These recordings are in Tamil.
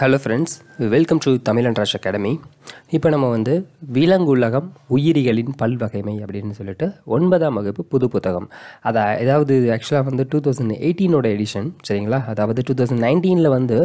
hello friends welcome to Tamil அண்ட்ராஷ் அகாடமி இப்போ நம்ம வந்து விலங்குலகம் உயிரிகளின் பல்வகைமை அப்படின்னு சொல்லிட்டு ஒன்பதாம் வகுப்பு புது புத்தகம் அதை ஏதாவது ஆக்சுவலாக வந்து டூ தௌசண்ட் எயிட்டீனோட எடிஷன் சரிங்களா அதாவது டூ தௌசண்ட் நைன்டீனில் வந்து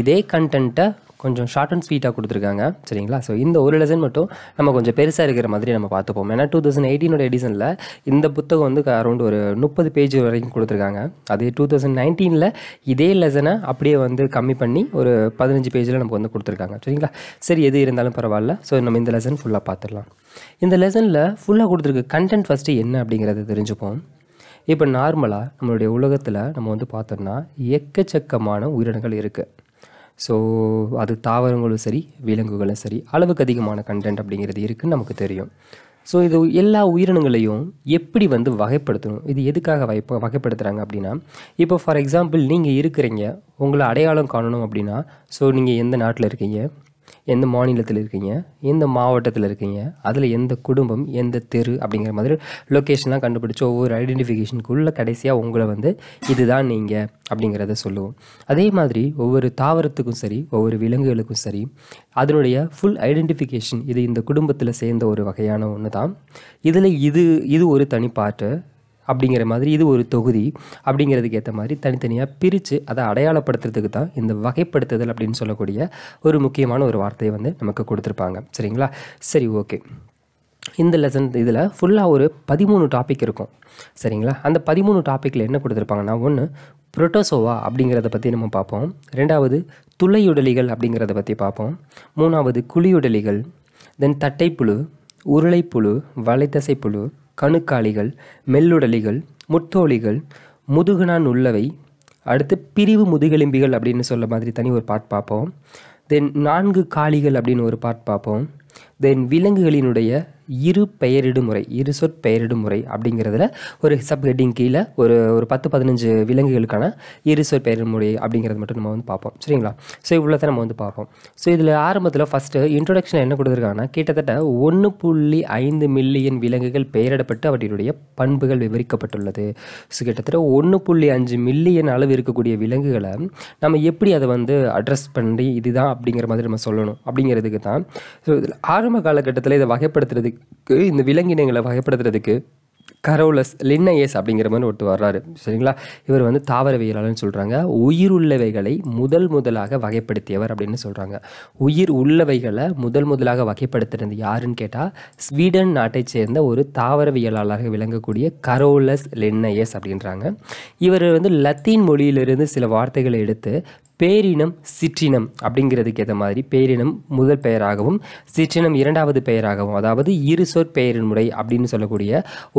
இதே கண்டென்ட்டை கொஞ்சம் ஷார்ட் அண்ட் ஸ்வீட்டாக கொடுத்துருக்காங்க சரிங்களா ஸோ இந்த ஒரு லெசன் மட்டும் நம்ம கொஞ்சம் பெருசாக இருக்கிற மாதிரி நம்ம பார்த்துப்போம் ஏன்னா டூ தௌசண்ட் எயிட்டீனோட எடிஷனில் இந்த புத்தகம் வந்து அரௌண்ட் ஒரு முப்பது பேஜ் வரைக்கும் கொடுத்துருக்காங்க அதே டூ தௌசண்ட் நைன்டீனில் இதே லெசனை அப்படியே வந்து கம்மி பண்ணி ஒரு பதினஞ்சு பேஜில் நமக்கு வந்து கொடுத்துருக்காங்க சரிங்களா சரி எது இருந்தாலும் பரவாயில்ல ஸோ நம்ம இந்த லெசன் ஃபுல்லாக பார்த்துடலாம் இந்த லெசனில் ஃபுல்லாக கொடுத்துருக்க கண்டென்ட் ஃபஸ்ட்டு என்ன அப்படிங்கிறத தெரிஞ்சுப்போம் இப்போ நார்மலாக நம்மளுடைய உலகத்தில் நம்ம வந்து பார்த்தோம்னா எக்கச்சக்கமான உயிரினங்கள் இருக்குது ஸோ அது தாவரங்களும் சரி விலங்குகளும் சரி அளவுக்கு அதிகமான கண்டென்ட் அப்படிங்கிறது இருக்குதுன்னு நமக்கு தெரியும் ஸோ இது எல்லா உயிரினங்களையும் எப்படி வந்து வகைப்படுத்தணும் இது எதுக்காக வகைப்ப வகைப்படுத்துகிறாங்க அப்படின்னா இப்போ ஃபார் எக்ஸாம்பிள் நீங்கள் இருக்கிறீங்க உங்களை அடையாளம் காணணும் அப்படின்னா ஸோ நீங்கள் எந்த நாட்டில் இருக்கீங்க எந்த மாநிலத்தில் இருக்கீங்க எந்த மாவட்டத்தில் இருக்கீங்க அதில் எந்த குடும்பம் எந்த தெரு அப்படிங்கிற மாதிரி லொக்கேஷன்லாம் கண்டுபிடிச்சி ஒவ்வொரு ஐடென்டிஃபிகேஷனுக்குள்ளே கடைசியாக உங்களை வந்து இதுதான் நீங்கள் அப்படிங்கிறத சொல்லுவோம் அதே மாதிரி ஒவ்வொரு தாவரத்துக்கும் சரி ஒவ்வொரு விலங்குகளுக்கும் சரி அதனுடைய ஃபுல் ஐடென்டிஃபிகேஷன் இது இந்த குடும்பத்தில் சேர்ந்த ஒரு வகையான ஒன்று தான் இதில் இது இது ஒரு தனி அப்படிங்கிற மாதிரி இது ஒரு தொகுதி அப்படிங்கிறதுக்கு ஏற்ற மாதிரி தனித்தனியாக பிரித்து அதை அடையாளப்படுத்துறதுக்கு தான் இந்த வகைப்படுத்துதல் அப்படின்னு சொல்லக்கூடிய ஒரு முக்கியமான ஒரு வார்த்தையை வந்து நமக்கு கொடுத்துருப்பாங்க சரிங்களா சரி ஓகே இந்த லெசன் இதில் ஃபுல்லாக ஒரு பதிமூணு டாபிக் இருக்கும் சரிங்களா அந்த பதிமூணு டாப்பிக்கில் என்ன கொடுத்துருப்பாங்கன்னா ஒன்று புரோட்டோசோவா அப்படிங்கிறத பற்றி நம்ம பார்ப்போம் ரெண்டாவது துளையுடலிகள் அப்படிங்கிறத பற்றி பார்ப்போம் மூணாவது குழியுடலிகள் தென் தட்டைப்புழு உருளைப்புழு வலைத்தசைப்புழு கணுக்காளிகள் மெல்லுடலிகள் முட்டோலிகள் முதுகுனான் உள்ளவை அடுத்து பிரிவு முதுகெலும்பிகள் அப்படின்னு சொல்ல மாதிரி தனி ஒரு பாட் பார்ப்போம் தென் நான்கு காளிகள் அப்படின்னு ஒரு பாட் பார்ப்போம் தென் விலங்குகளினுடைய இரு பெயரிடு முறை இரு சொற்பெயரிடு முறை அப்படிங்கிறதுல ஒரு சப் ஹெட்டிங் கீழே ஒரு ஒரு பத்து பதினஞ்சு விலங்குகளுக்கான இரு சொற்பெயரிடு முறை அப்படிங்கிறது மட்டும் நம்ம வந்து பார்ப்போம் சரிங்களா ஸோ இவ்வளோதான் நம்ம வந்து பார்ப்போம் ஸோ இதில் ஆரம்பத்தில் ஃபஸ்ட்டு இன்ட்ரொடக்ஷன் என்ன கொடுத்துருக்காங்கன்னா கிட்டத்தட்ட ஒன்று புள்ளி ஐந்து மில்லியன் விலங்குகள் பெயரிடப்பட்டு அவற்றினுடைய பண்புகள் விவரிக்கப்பட்டுள்ளது ஸோ கிட்டத்தட்ட ஒன்று புள்ளி அஞ்சு மில்லியன் அளவு இருக்கக்கூடிய விலங்குகளை நம்ம எப்படி அதை வந்து அட்ரஸ் பண்ணி இதுதான் அப்படிங்கிற மாதிரி நம்ம சொல்லணும் அப்படிங்கிறதுக்கு தான் ஸோ ஆரம்ப காலகட்டத்தில் இதை வகைப்படுத்துறதுக்கு விலங்குகளுக்கு இந்த விலங்கினங்களை வகைப்படுத்துறதுக்கு கரோலஸ் லின்னயஸ் அப்படிங்கிற மாதிரி ஒருத்தர் வர்றாரு சரிங்களா இவர் வந்து தாவரவியலாளர்னு சொல்கிறாங்க உயிர் உள்ளவைகளை முதல் முதலாக வகைப்படுத்தியவர் அப்படின்னு சொல்கிறாங்க உயிர் உள்ளவைகளை முதல் முதலாக வகைப்படுத்துறது யாருன்னு கேட்டால் ஸ்வீடன் நாட்டை சேர்ந்த ஒரு தாவரவியலாளராக விளங்கக்கூடிய கரோலஸ் லின்னயஸ் அப்படின்றாங்க இவர் வந்து லத்தீன் மொழியிலிருந்து சில வார்த்தைகளை எடுத்து பேரினம் சிற்றினம் அப்படிங்கிறதுக்கு ஏற்ற மாதிரி பேரினம் முதல் பெயராகவும் சிற்றினம் இரண்டாவது பெயராகவும் அதாவது இரு சொற்பெயரின் முறை அப்படின்னு சொல்லக்கூடிய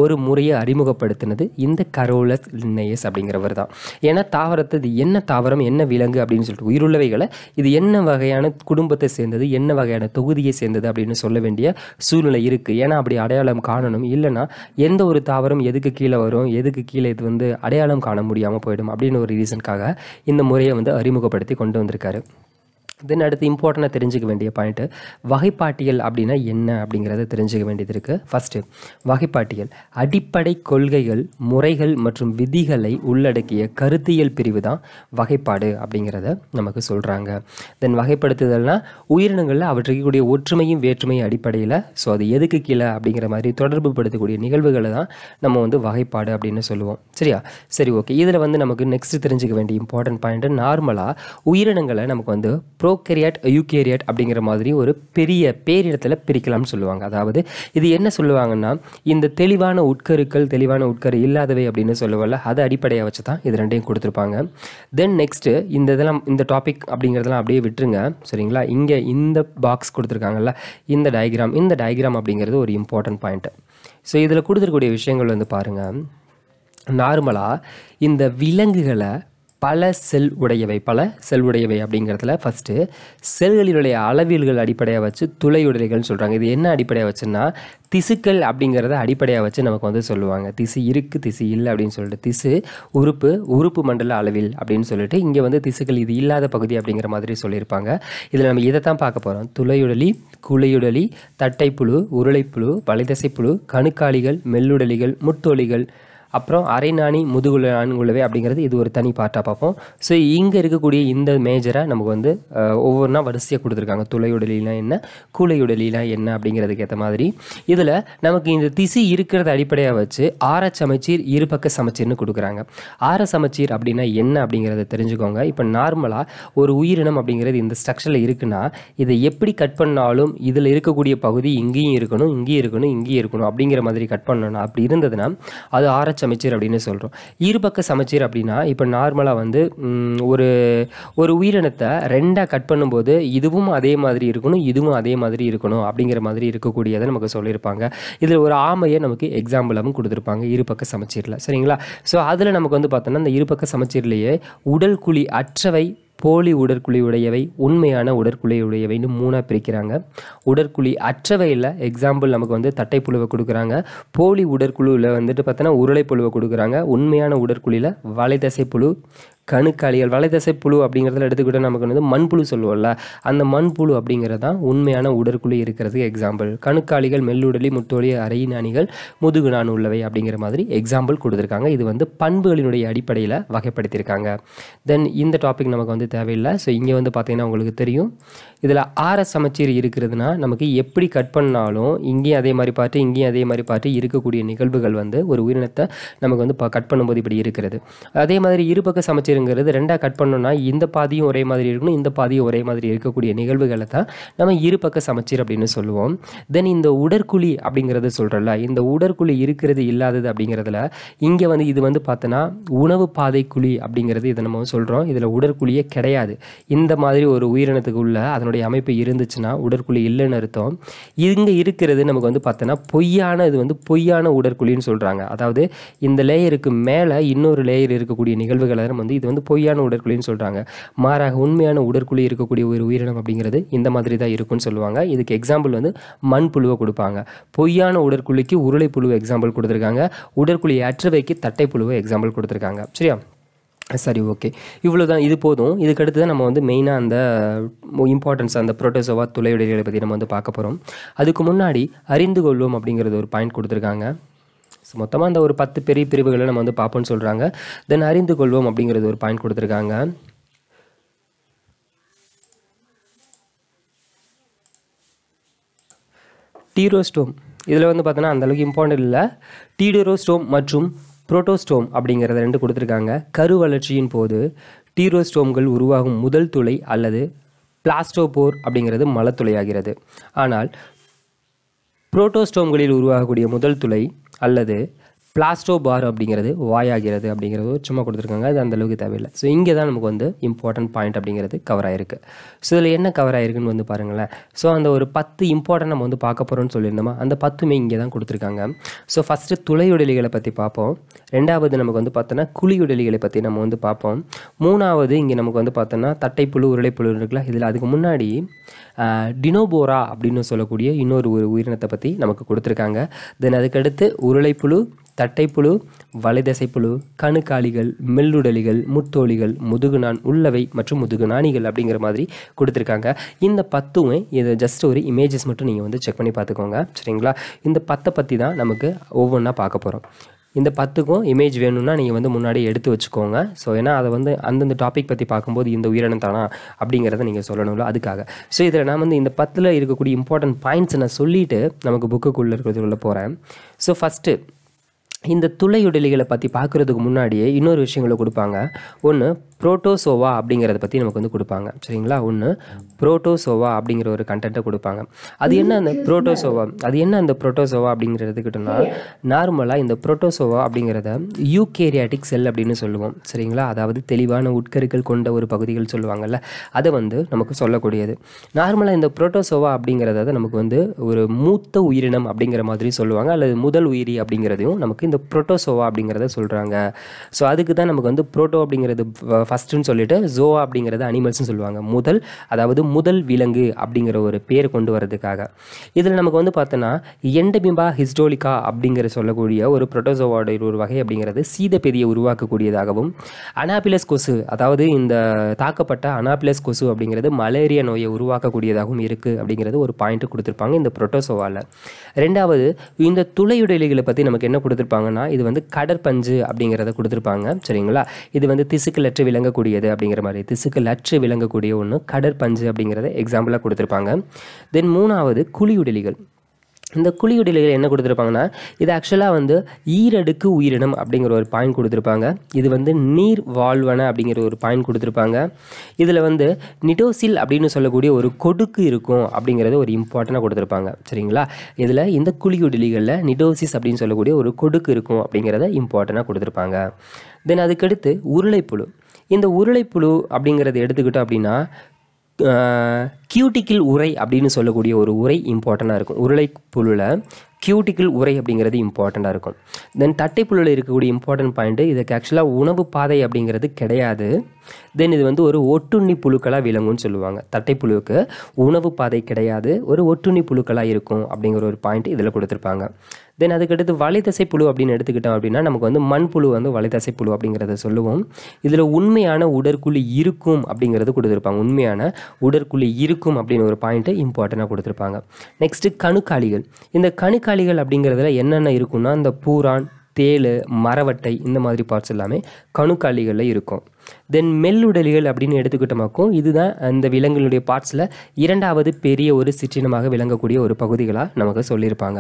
ஒரு முறையை அறிமுகப்படுத்தினது இந்த கரோலஸ் லின்னையஸ் அப்படிங்கிறவர் தான் ஏன்னா தாவரத்தை இது என்ன தாவரம் என்ன விலங்கு அப்படின்னு சொல்லிட்டு உயிருள்ளவைகளை இது என்ன வகையான குடும்பத்தை சேர்ந்தது என்ன வகையான தொகுதியை சேர்ந்தது அப்படின்னு சொல்ல வேண்டிய சூழ்நிலை இருக்குது ஏன்னா அப்படி அடையாளம் காணணும் இல்லைனா எந்த ஒரு தாவரம் எதுக்கு கீழே வரும் எதுக்கு கீழே இது வந்து அடையாளம் காண முடியாமல் போயிடும் அப்படின்னு ஒரு ரீசனுக்காக இந்த முறையை வந்து அறிமுகம் அறிமுகப்படுத்தி கொண்டு வந்திருக்காரு தென் அடுத்து இம்பார்ட்டனாக தெரிஞ்சிக்க வேண்டிய பாயிண்ட்டு வகைப்பாட்டியல் அப்படின்னா என்ன அப்படிங்கிறத தெரிஞ்சுக்க வேண்டியது இருக்குது ஃபஸ்ட்டு வகைப்பாட்டியல் அடிப்படை கொள்கைகள் முறைகள் மற்றும் விதிகளை உள்ளடக்கிய கருத்தியல் பிரிவு தான் வகைப்பாடு அப்படிங்கிறத நமக்கு சொல்கிறாங்க தென் வகைப்படுத்துதல்னால் உயிரினங்களில் அவற்றுக்கூடிய ஒற்றுமையும் வேற்றுமையும் அடிப்படையில் ஸோ அது எதுக்கு கீழே அப்படிங்கிற மாதிரி தொடர்பு படுத்தக்கூடிய நிகழ்வுகளை தான் நம்ம வந்து வகைப்பாடு அப்படின்னு சொல்லுவோம் சரியா சரி ஓகே இதில் வந்து நமக்கு நெக்ஸ்ட் தெரிஞ்சுக்க வேண்டிய இம்பார்ட்டன்ட் பாயிண்ட்டு நார்மலாக உயிரினங்களை நமக்கு வந்து ப்ரோ ப்ரோகேரியாட் யூகேரியட் அப்படிங்கிற மாதிரி ஒரு பெரிய பேரிடத்தில் பிரிக்கலாம்னு சொல்லுவாங்க அதாவது இது என்ன சொல்லுவாங்கன்னா இந்த தெளிவான உட்கருக்கள் தெளிவான உட்கரு இல்லாதவை அப்படின்னு சொல்லுவல அதை அடிப்படையாக வச்சு தான் இது ரெண்டையும் கொடுத்துருப்பாங்க தென் நெக்ஸ்ட்டு இந்த இதெல்லாம் இந்த டாபிக் அப்படிங்கிறதெல்லாம் அப்படியே விட்டுருங்க சரிங்களா இங்கே இந்த பாக்ஸ் கொடுத்துருக்காங்கல்ல இந்த டயக்ராம் இந்த டயக்ராம் அப்படிங்கிறது ஒரு இம்பார்ட்டன்ட் பாயிண்ட்டு ஸோ இதில் கொடுத்துருக்கூடிய விஷயங்கள் வந்து பாருங்கள் நார்மலாக இந்த விலங்குகளை பல செல் உடையவை பல செல் உடையவை அப்படிங்கிறதுல ஃபஸ்ட்டு செல்களினுடைய அளவியல்கள் அடிப்படையாக வச்சு துளை உடலைகள்னு சொல்கிறாங்க இது என்ன அடிப்படையாக வச்சுன்னா திசுக்கள் அப்படிங்கிறத அடிப்படையாக வச்சு நமக்கு வந்து சொல்லுவாங்க திசு இருக்குது திசு இல்லை அப்படின்னு சொல்லிட்டு திசு உறுப்பு உறுப்பு மண்டல அளவில் அப்படின்னு சொல்லிட்டு இங்கே வந்து திசுக்கள் இது இல்லாத பகுதி அப்படிங்கிற மாதிரி சொல்லியிருப்பாங்க இதில் நம்ம இதை தான் பார்க்க போகிறோம் துளையுடலி குளையுடலி தட்டைப்புழு உருளைப்புழு வலைதசைப்புழு கணுக்காளிகள் மெல்லுடலிகள் முட்டொலிகள் அப்புறம் அரைநாணி முதுகுல நான்குள்ளவே அப்படிங்கிறது இது ஒரு தனி பார்ட்டாக பார்ப்போம் ஸோ இங்கே இருக்கக்கூடிய இந்த மேஜரை நமக்கு வந்து ஒவ்வொன்றா வரிசையாக கொடுத்துருக்காங்க துளையுடலாம் என்ன கூலையுடலாம் என்ன அப்படிங்கிறதுக்கு ஏற்ற மாதிரி இதில் நமக்கு இந்த திசை இருக்கிறத அடிப்படையாக வச்சு ஆற சமைச்சீர் இருபக்க சமைச்சீர்னு கொடுக்குறாங்க ஆற சமைச்சீர் அப்படின்னா என்ன அப்படிங்கிறத தெரிஞ்சுக்கோங்க இப்போ நார்மலாக ஒரு உயிரினம் அப்படிங்கிறது இந்த ஸ்ட்ரக்சரில் இருக்குன்னா இதை எப்படி கட் பண்ணாலும் இதில் இருக்கக்கூடிய பகுதி இங்கேயும் இருக்கணும் இங்கேயும் இருக்கணும் இங்கேயும் இருக்கணும் அப்படிங்கிற மாதிரி கட் பண்ணணும் அப்படி இருந்ததுன்னா அது ஆர சமச்சீர் அப்படின்னு சொல்கிறோம் இருபக்க சமச்சீர் அப்படின்னா இப்போ நார்மலாக வந்து ஒரு ஒரு உயிரினத்தை ரெண்டாக கட் பண்ணும்போது இதுவும் அதே மாதிரி இருக்கணும் இதுவும் அதே மாதிரி இருக்கணும் அப்படிங்கிற மாதிரி இருக்கக்கூடியதை நமக்கு சொல்லியிருப்பாங்க இதில் ஒரு ஆமையை நமக்கு எக்ஸாம்பிளாகவும் கொடுத்துருப்பாங்க இருபக்க சமச்சீரில் சரிங்களா ஸோ அதில் நமக்கு வந்து பார்த்தோன்னா இந்த இருபக்க சமச்சீர்லேயே உடல் குழி அற்றவை போலி உடற்குழியுடையவை உண்மையான உடற்குழியுடையவைன்னு மூணாக பிரிக்கிறாங்க உடற்குழி அற்றவையில் எக்ஸாம்பிள் நமக்கு வந்து தட்டை புழுவை கொடுக்குறாங்க போலி உடற்குழுவில் வந்துட்டு பார்த்தோன்னா உருளை புழுவை கொடுக்குறாங்க உண்மையான உடற்குழியில் வலைதசை புழு கணுக்காளிகள் வலைதசை புழு அப்படிங்கிறதுல எடுத்துக்கிட்ட நமக்கு வந்து மண்புழு சொல்லுவோம்ல அந்த மண்புழு அப்படிங்கிறது தான் உண்மையான உடற்குழு இருக்கிறதுக்கு எக்ஸாம்பிள் கணுக்காளிகள் மெல்லுடலி அரை நாணிகள் முதுகு நான் உள்ளவை அப்படிங்கிற மாதிரி எக்ஸாம்பிள் கொடுத்துருக்காங்க இது வந்து பண்புகளினுடைய அடிப்படையில் வகைப்படுத்தியிருக்காங்க தென் இந்த டாபிக் நமக்கு வந்து தேவையில்லை ஸோ இங்கே வந்து பார்த்திங்கன்னா உங்களுக்கு தெரியும் இதில் ஆர சமச்சீர் இருக்கிறதுனா நமக்கு எப்படி கட் பண்ணாலும் இங்கேயும் அதே மாதிரி பார்த்து இங்கேயும் அதே மாதிரி பார்த்து இருக்கக்கூடிய நிகழ்வுகள் வந்து ஒரு உயிரினத்தை நமக்கு வந்து கட் பண்ணும்போது இப்படி இருக்கிறது அதே மாதிரி இருபக்க சமச்சீர் நிகழ்வுங்கிறது ரெண்டாக கட் பண்ணோம்னா இந்த பாதியும் ஒரே மாதிரி இருக்கணும் இந்த பாதியும் ஒரே மாதிரி இருக்கக்கூடிய நிகழ்வுகளை தான் நம்ம இரு பக்கம் சமச்சீர் அப்படின்னு சொல்லுவோம் தென் இந்த உடற்குழி அப்படிங்கிறத சொல்கிறோம்ல இந்த உடற்குழி இருக்கிறது இல்லாதது அப்படிங்கிறதுல இங்கே வந்து இது வந்து பார்த்தோன்னா உணவு பாதை குழி அப்படிங்கிறது இதை நம்ம சொல்கிறோம் இதில் உடற்குழியே கிடையாது இந்த மாதிரி ஒரு உயிரினத்துக்கு உள்ள அதனுடைய அமைப்பு இருந்துச்சுன்னா உடற்குழி இல்லைன்னு அர்த்தம் இங்கே இருக்கிறது நமக்கு வந்து பார்த்தோன்னா பொய்யான இது வந்து பொய்யான உடற்குழின்னு சொல்கிறாங்க அதாவது இந்த லேயருக்கு மேலே இன்னொரு லேயர் இருக்கக்கூடிய நிகழ்வுகளை வந்து இது வந்து பொய்யான உடற்குழின்னு சொல்கிறாங்க மாறாக உண்மையான உடற்குழி இருக்கக்கூடிய ஒரு உயிரினம் அப்படிங்கிறது இந்த மாதிரி தான் இருக்கும்னு சொல்லுவாங்க இதுக்கு எக்ஸாம்பிள் வந்து மண் புழுவை கொடுப்பாங்க பொய்யான உடற்குழிக்கு உருளை புழுவை எக்ஸாம்பிள் கொடுத்துருக்காங்க உடற்குழி அற்றவைக்கு தட்டை புழுவை எக்ஸாம்பிள் கொடுத்துருக்காங்க சரியா சரி ஓகே இவ்வளோ தான் இது போதும் இதுக்கடுத்து தான் நம்ம வந்து மெயினாக அந்த இம்பார்ட்டன்ஸ் அந்த புரோட்டோசோவா துளையுடைகளை பற்றி நம்ம வந்து பார்க்க போகிறோம் அதுக்கு முன்னாடி அறிந்து கொள்வோம் அப்படிங்கிறது ஒரு பாயிண்ட் கொடுத்துருக்காங்க ஸோ மொத்தமாக அந்த ஒரு பத்து பெரிய பிரிவுகளை நம்ம வந்து பார்ப்போம்னு சொல்கிறாங்க தென் அறிந்து கொள்வோம் அப்படிங்கிறது ஒரு பாயிண்ட் கொடுத்துருக்காங்க டீரோஸ்டோம் இதில் வந்து பார்த்தோன்னா அந்தளவுக்கு இம்பார்ட்டன்ட் இல்லை டீடரோஸ்டோம் மற்றும் புரோட்டோஸ்டோம் அப்படிங்கிறத ரெண்டு கொடுத்துருக்காங்க கரு வளர்ச்சியின் போது டீரோஸ்டோம்கள் உருவாகும் முதல் துளை அல்லது பிளாஸ்டோபோர் அப்படிங்கிறது மலத்துளையாகிறது ஆனால் புரோட்டோஸ்டோம்களில் உருவாகக்கூடிய முதல் துளை அல்லது பிளாஸ்டோ பார் அப்படிங்கிறது வாயாகிறது அப்படிங்கிறது சும்மா கொடுத்துருக்காங்க அது அந்தளவுக்கு தேவையில்லை ஸோ இங்கே தான் நமக்கு வந்து இம்பார்ட்டன்ட் பாயிண்ட் அப்படிங்கிறது கவர் ஆகிருக்கு ஸோ இதில் என்ன கவர் ஆகிருக்குன்னு வந்து பாருங்களேன் ஸோ அந்த ஒரு பத்து இம்பார்ட்டன்ட் நம்ம வந்து பார்க்க போகிறோம்னு சொல்லியிருந்தோமா அந்த பத்துமே இங்கே தான் கொடுத்துருக்காங்க ஸோ ஃபஸ்ட்டு துளையுடலிகளை பற்றி பார்ப்போம் ரெண்டாவது நமக்கு வந்து பார்த்தோன்னா குழியுடலிகளை பற்றி நம்ம வந்து பார்ப்போம் மூணாவது இங்கே நமக்கு வந்து பார்த்தோன்னா தட்டைப்புழு உருளைப்புழு இருக்குல்ல இதில் அதுக்கு முன்னாடி டினோபோரா அப்படின்னு சொல்லக்கூடிய இன்னொரு ஒரு உயிரினத்தை பற்றி நமக்கு கொடுத்துருக்காங்க தென் அதுக்கடுத்து உருளைப்புழு தட்டைப்புழு வலைதசைப்புழு கணுக்காளிகள் மெல்லுடலிகள் முத்தோழிகள் முதுகுநான் உள்ளவை மற்றும் முதுகுநாணிகள் அப்படிங்கிற மாதிரி கொடுத்துருக்காங்க இந்த பத்துமே இதை ஜஸ்ட் ஒரு இமேஜஸ் மட்டும் நீங்கள் வந்து செக் பண்ணி பார்த்துக்கோங்க சரிங்களா இந்த பத்தை பற்றி தான் நமக்கு ஒவ்வொன்றா பார்க்க போகிறோம் இந்த பத்துக்கும் இமேஜ் வேணும்னா நீங்கள் வந்து முன்னாடி எடுத்து வச்சுக்கோங்க ஸோ ஏன்னா அதை வந்து அந்தந்த டாபிக் பற்றி பார்க்கும்போது இந்த உயிரினம் தானா அப்படிங்கிறத நீங்கள் சொல்லணும்ல அதுக்காக ஸோ இதில் நான் வந்து இந்த பத்தில் இருக்கக்கூடிய இம்பார்ட்டன்ட் பாயிண்ட்ஸை நான் சொல்லிவிட்டு நமக்கு புக்குக்குள்ளே இருக்கிறது உள்ளே போகிறேன் ஸோ ஃபஸ்ட்டு இந்த துளையுடலிகளை பற்றி பார்க்குறதுக்கு முன்னாடியே இன்னொரு விஷயங்களை கொடுப்பாங்க ஒன்று புரோட்டோசோவா அப்படிங்கிறத பற்றி நமக்கு வந்து கொடுப்பாங்க சரிங்களா ஒன்று புரோட்டோசோவா அப்படிங்கிற ஒரு கண்டென்ட்டை கொடுப்பாங்க அது என்ன அந்த புரோட்டோசோவா அது என்ன அந்த புரோட்டோசோவா அப்படிங்கிறதுக்கிட்டனா நார்மலாக இந்த புரோட்டோசோவா அப்படிங்கிறத யூகேரியாட்டிக் செல் அப்படின்னு சொல்லுவோம் சரிங்களா அதாவது தெளிவான உட்கருக்கள் கொண்ட ஒரு பகுதிகள் சொல்லுவாங்கள்ல அதை வந்து நமக்கு சொல்லக்கூடியது நார்மலாக இந்த புரோட்டோசோவா அப்படிங்கிறத நமக்கு வந்து ஒரு மூத்த உயிரினம் அப்படிங்கிற மாதிரி சொல்லுவாங்க அல்லது முதல் உயிரி அப்படிங்கிறதையும் நமக்கு இந்த புரோட்டோசோவா அப்படிங்கிறத சொல்கிறாங்க ஸோ அதுக்கு தான் நமக்கு வந்து புரோட்டோ அப்படிங்கிறது ஃபஸ்ட்டுன்னு சொல்லிட்டு ஜோவா அப்படிங்கிறது அனிமல்ஸ்னு சொல்லுவாங்க முதல் அதாவது முதல் விலங்கு அப்படிங்கிற ஒரு பேர் கொண்டு வரதுக்காக இதில் நமக்கு வந்து பார்த்தோன்னா எண்டபிம்பா ஹிஸ்டோலிகா அப்படிங்கிற சொல்லக்கூடிய ஒரு ப்ரொட்டோசோவாட ஒரு வகை அப்படிங்கிறது பெரியை உருவாக்கக்கூடியதாகவும் அனாபிலஸ் கொசு அதாவது இந்த தாக்கப்பட்ட அனாபிலஸ் கொசு அப்படிங்கிறது மலேரியா நோயை உருவாக்கக்கூடியதாகவும் இருக்குது அப்படிங்கிறது ஒரு பாயிண்ட் கொடுத்துருப்பாங்க இந்த புரோட்டோசோவாவில் ரெண்டாவது இந்த துளையுடலிகளை பற்றி நமக்கு என்ன கொடுத்துருப்பாங்கன்னா இது வந்து கடற்பஞ்சு அப்படிங்கிறத கொடுத்துருப்பாங்க சரிங்களா இது வந்து திசுக்களற்ற விலங்கு விளங்கக்கூடியது அப்படிங்கிற மாதிரி திசுக்கு லற்று விளங்கக்கூடிய ஒன்று கடற்பஞ்சு அப்படிங்கிறத எக்ஸாம்பிளாக கொடுத்துருப்பாங்க தென் மூணாவது குழியுடலிகள் இந்த குழியுடலிகள் என்ன கொடுத்துருப்பாங்கன்னா இது ஆக்சுவலாக வந்து ஈரடுக்கு உயிரினம் அப்படிங்கிற ஒரு பாயிண்ட் கொடுத்துருப்பாங்க இது வந்து நீர் வாழ்வன அப்படிங்கிற ஒரு பாயிண்ட் கொடுத்துருப்பாங்க இதில் வந்து நிடோசில் அப்படின்னு சொல்லக்கூடிய ஒரு கொடுக்கு இருக்கும் அப்படிங்கிறது ஒரு இம்பார்ட்டண்டாக கொடுத்துருப்பாங்க சரிங்களா இதில் இந்த குழியுடலிகளில் நிடோசிஸ் அப்படின்னு சொல்லக்கூடிய ஒரு கொடுக்கு இருக்கும் அப்படிங்கிறத இம்பார்ட்டண்டாக கொடுத்துருப்பாங்க தென் அதுக்கடுத்து உருளைப்புழு இந்த உருளைப்புழு அப்படிங்கிறத எடுத்துக்கிட்டோம் அப்படின்னா கியூட்டிக்கிள் உரை அப்படின்னு சொல்லக்கூடிய ஒரு உரை இம்பார்ட்டண்ட்டாக இருக்கும் உருளை புழுவில் கியூட்டிக்கில் உரை அப்படிங்கிறது இம்பார்ட்டண்ட்டாக இருக்கும் தென் தட்டைப்புழுவில் இருக்கக்கூடிய இம்பார்ட்டன்ட் பாயிண்ட்டு இதுக்கு ஆக்சுவலாக உணவு பாதை அப்படிங்கிறது கிடையாது தென் இது வந்து ஒரு ஒட்டுண்ணி புழுக்களாக விளங்கும்னு சொல்லுவாங்க தட்டைப்புழுவுக்கு உணவு பாதை கிடையாது ஒரு ஒட்டுண்ணி புழுக்களாக இருக்கும் அப்படிங்கிற ஒரு பாயிண்ட் இதில் கொடுத்துருப்பாங்க தென் அதுக்கடுத்து வலைதசை புழு அப்படின்னு எடுத்துக்கிட்டோம் அப்படின்னா நமக்கு வந்து மண்புழு வந்து வலைதசை புழு அப்படிங்கிறத சொல்லுவோம் இதில் உண்மையான உடற்குழி இருக்கும் அப்படிங்கிறது கொடுத்துருப்பாங்க உண்மையான உடற்குழி இருக்கும் அப்படின்னு ஒரு பாயிண்ட்டு இம்பார்ட்டண்டாக கொடுத்துருப்பாங்க நெக்ஸ்ட்டு கணுக்காளிகள் இந்த கணுக்காளிகள் அப்படிங்கிறதுல என்னென்ன இருக்குன்னா இந்த பூரான் தேள் மரவட்டை இந்த மாதிரி பார்ட்ஸ் எல்லாமே கணுக்காளிகளில் இருக்கும் தென் மெல்லுடலிகள் அப்படின்னு எடுத்துக்கிட்டோமாக்கும் இதுதான் அந்த விலங்குகளுடைய பார்ட்ஸில் இரண்டாவது பெரிய ஒரு சிற்றினமாக விளங்கக்கூடிய ஒரு பகுதிகளாக நமக்கு சொல்லியிருப்பாங்க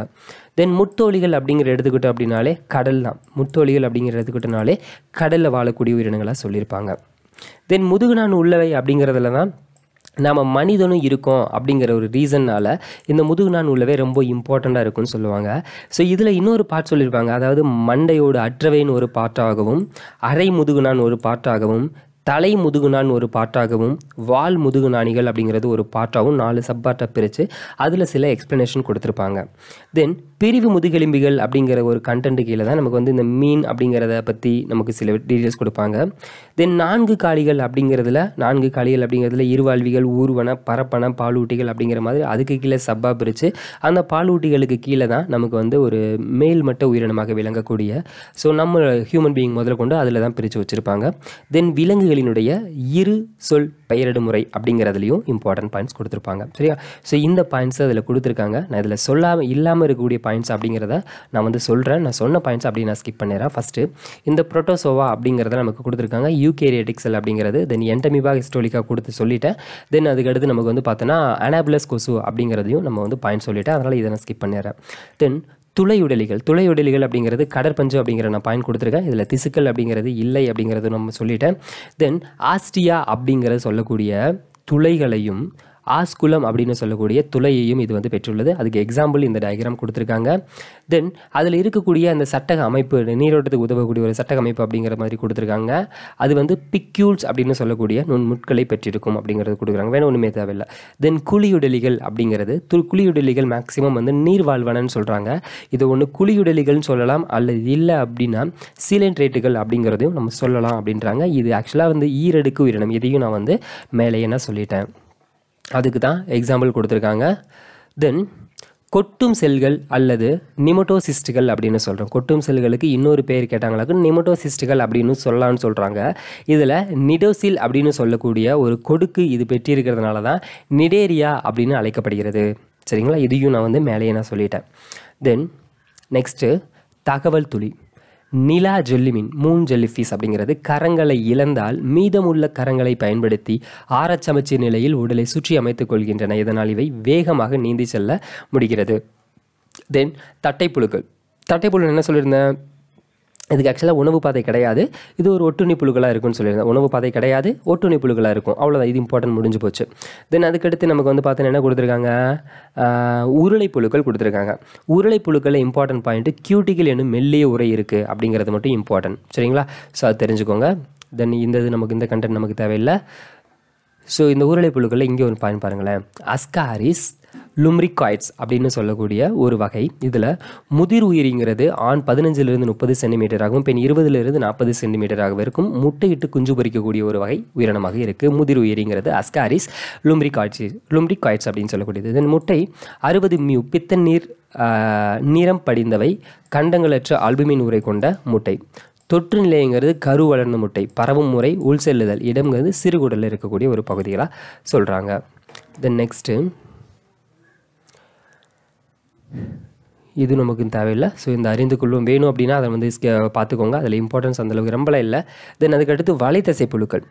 தென் முத்தோலிகள் அப்படிங்கிற எடுத்துக்கிட்டோம் அப்படின்னாலே கடல் தான் முத்தோலிகள் அப்படிங்கிற எடுத்துக்கிட்டனாலே கடலில் வாழக்கூடிய உயிரினங்களாக சொல்லியிருப்பாங்க தென் முதுகு நான் உள்ளவை அப்படிங்கிறதுல தான் நாம் மனிதனும் இருக்கோம் அப்படிங்கிற ஒரு ரீசன்னால் இந்த முதுகு நான் உள்ளவே ரொம்ப இம்பார்ட்டண்ட்டாக இருக்கும்னு சொல்லுவாங்க ஸோ இதில் இன்னொரு பார்ட் சொல்லியிருப்பாங்க அதாவது மண்டையோட அற்றவைன்னு ஒரு பாட்டாகவும் அரை முதுகு நான் ஒரு பாட்டாகவும் தலை முதுகுநான் ஒரு பாட்டாகவும் வால் முதுகு நாணிகள் அப்படிங்கிறது ஒரு பாட்டாகவும் நாலு சப்பாட்டாக பிரித்து அதில் சில எக்ஸ்ப்ளனேஷன் கொடுத்துருப்பாங்க தென் பிரிவு முதுகெலும்பிகள் அப்படிங்கிற ஒரு கண்டென்ட் கீழே தான் நமக்கு வந்து இந்த மீன் அப்படிங்கிறத பற்றி நமக்கு சில டீட்டெயில்ஸ் கொடுப்பாங்க தென் நான்கு காளிகள் அப்படிங்கிறதுல நான்கு காளிகள் அப்படிங்கிறதுல இருவாழ்விகள் ஊர்வன பரப்பன பாலூட்டிகள் அப்படிங்கிற மாதிரி அதுக்கு கீழே சப்பாக பிரித்து அந்த பாலூட்டிகளுக்கு கீழே தான் நமக்கு வந்து ஒரு மேல்மட்ட உயிரினமாக விளங்கக்கூடிய ஸோ நம்ம ஹியூமன் பீயிங் முதல்ல கொண்டு அதில் தான் பிரித்து வச்சுருப்பாங்க தென் விலங்கு சொல்களினுடைய இரு சொல் பெயரிடும் முறை அப்படிங்கிறதுலையும் இம்பார்ட்டன்ட் பாயிண்ட்ஸ் கொடுத்துருப்பாங்க சரியா ஸோ இந்த பாயிண்ட்ஸ் அதில் கொடுத்துருக்காங்க நான் இதில் சொல்லாமல் இல்லாமல் இருக்கக்கூடிய பாயிண்ட்ஸ் அப்படிங்கிறத நான் வந்து சொல்கிறேன் நான் சொன்ன பாயிண்ட்ஸ் அப்படி நான் ஸ்கிப் பண்ணிடுறேன் ஃபஸ்ட்டு இந்த ப்ரோட்டோசோவா அப்படிங்கிறத நமக்கு கொடுத்துருக்காங்க யூகேரியடிக் செல் அப்படிங்கிறது தென் என்டமிபா ஹிஸ்டோலிக்கா கொடுத்து சொல்லிட்டேன் தென் அதுக்கடுத்து நமக்கு வந்து பார்த்தோன்னா அனாபிளஸ் கொசு அப்படிங்கிறதையும் நம்ம வந்து பாயிண்ட் சொல்லிட்டேன் அதனால் இதை நான் ஸ்கிப் பண்ணிடுறேன் தென் துளையுடலிகள் துளையுடலிகள் அப்படிங்கிறது கடற்பஞ்சு அப்படிங்கிற நான் பாயிண்ட் கொடுத்துருக்கேன் இதில் திசுக்கள் அப்படிங்கிறது இல்லை அப்படிங்கிறது நம்ம சொல்லிட்டேன் தென் ஆஸ்டியா அப்படிங்கிறத சொல்லக்கூடிய துளைகளையும் ஆஸ்குலம் அப்படின்னு சொல்லக்கூடிய துளையையும் இது வந்து பெற்றுள்ளது அதுக்கு எக்ஸாம்பிள் இந்த டயக்ராம் கொடுத்துருக்காங்க தென் அதில் இருக்கக்கூடிய அந்த சட்டக அமைப்பு நீரோட்டத்துக்கு உதவக்கூடிய ஒரு சட்டக அமைப்பு அப்படிங்கிற மாதிரி கொடுத்துருக்காங்க அது வந்து பிக்யூல்ஸ் அப்படின்னு சொல்லக்கூடிய நுண்முட்களை பெற்றிருக்கும் அப்படிங்கிறது கொடுக்குறாங்க வேணும் ஒன்றுமே தேவையில்லை தென் குழியுடலிகள் அப்படிங்கிறது து குழியுடலிகள் மேக்ஸிமம் வந்து நீர் வாழ்வனன்னு சொல்கிறாங்க இது ஒன்று குழியுடலிகள்னு சொல்லலாம் அல்லது இல்லை அப்படின்னா சீலன்ட்ரேட்டுகள் அப்படிங்கிறதையும் நம்ம சொல்லலாம் அப்படின்றாங்க இது ஆக்சுவலாக வந்து ஈரடுக்கு உயிரினம் இதையும் நான் வந்து மேலேயே நான் சொல்லிட்டேன் அதுக்கு தான் எக்ஸாம்பிள் கொடுத்துருக்காங்க தென் கொட்டும் செல்கள் அல்லது நிமோட்டோசிஸ்டுகள் அப்படின்னு சொல்கிறோம் கொட்டும் செல்களுக்கு இன்னொரு பேர் கேட்டாங்களாக்கு நிமோட்டோசிஸ்டுகள் அப்படின்னு சொல்லலாம்னு சொல்கிறாங்க இதில் நிடோசில் அப்படின்னு சொல்லக்கூடிய ஒரு கொடுக்கு இது பெற்றிருக்கிறதுனால தான் நிடேரியா அப்படின்னு அழைக்கப்படுகிறது சரிங்களா இதையும் நான் வந்து மேலேயே நான் சொல்லிட்டேன் தென் நெக்ஸ்ட்டு தகவல் துளி நிலா ஜெல்லிமீன் மூன் ஜெல்லிஃபிஷ் அப்படிங்கிறது கரங்களை இழந்தால் மீதமுள்ள கரங்களை பயன்படுத்தி ஆரச்சமச்சீர் நிலையில் உடலை சுற்றி அமைத்துக் கொள்கின்றன இதனால் இவை வேகமாக நீந்தி செல்ல முடிகிறது தென் தட்டைப்புழுக்கள் தட்டைப்புழு என்ன சொல்லியிருந்தேன் இதுக்கு ஆக்சுவலாக உணவு பாதை கிடையாது இது ஒரு ஒட்டுணி புழுகளாக இருக்கும்னு சொல்லியிருந்தேன் உணவு பாதை கிடையாது ஒட்டுணி புழுகளாக இருக்கும் அவ்வளோதான் இது இம்பார்ட்டன்ட் முடிஞ்சு போச்சு தென் அதுக்கடுத்து நமக்கு வந்து பார்த்தீங்கன்னா என்ன கொடுத்துருக்காங்க உருளை புழுக்கள் கொடுத்துருக்காங்க உருளை புழுக்களில் இம்பார்ட்டன்ட் பாயிண்ட்டு கியூட்டிகள் என்னும் மெல்லிய உரை இருக்குது அப்படிங்கிறது மட்டும் இம்பார்ட்டன்ட் சரிங்களா ஸோ அது தெரிஞ்சுக்கோங்க தென் இந்த இது நமக்கு இந்த கண்டென்ட் நமக்கு தேவையில்லை ஸோ இந்த ஊரலை புழுக்களில் இங்கே ஒன்று பயன் பாருங்களேன் அஸ்காரிஸ் லும்ரிகாய்ட்ஸ் அப்படின்னு சொல்லக்கூடிய ஒரு வகை இதில் முதிர் உயிரிங்கிறது ஆண் பதினஞ்சிலிருந்து முப்பது சென்டிமீட்டராகவும் பெண் இருபதுலேருந்து நாற்பது சென்டிமீட்டராகவும் இருக்கும் முட்டையிட்டு குஞ்சு பொறிக்கக்கூடிய ஒரு வகை உயிரினமாக இருக்குது முதிர் உயிரிங்கிறது அஸ்காரிஸ் லும்ரிகாய்ட்ஸ் லும்ரிகாய்ட்ஸ் அப்படின்னு சொல்லக்கூடியது இதன் முட்டை அறுபது மியூ பித்த நீர் நிறம் படிந்தவை கண்டங்களற்ற அல்புமின் உரை கொண்ட முட்டை தொற்று நிலையங்கிறது கரு வளர்ந்த முட்டை பரவும் முறை உள் செல்லுதல் இடம்ங்கிறது சிறுகுடலில் இருக்கக்கூடிய ஒரு பகுதிகளாக சொல்கிறாங்க தென் நெக்ஸ்ட்டு இது நமக்கு தேவையில்லை ஸோ இந்த அறிந்து கொள்ளும் வேணும் அப்படின்னா அதை வந்து பார்த்துக்கோங்க அதில் இம்பார்ட்டன்ஸ் அந்தளவுக்கு ரொம்பலாம் இல்லை தென் அதுக்கடுத்து வலைத்தசை புழுக்கள்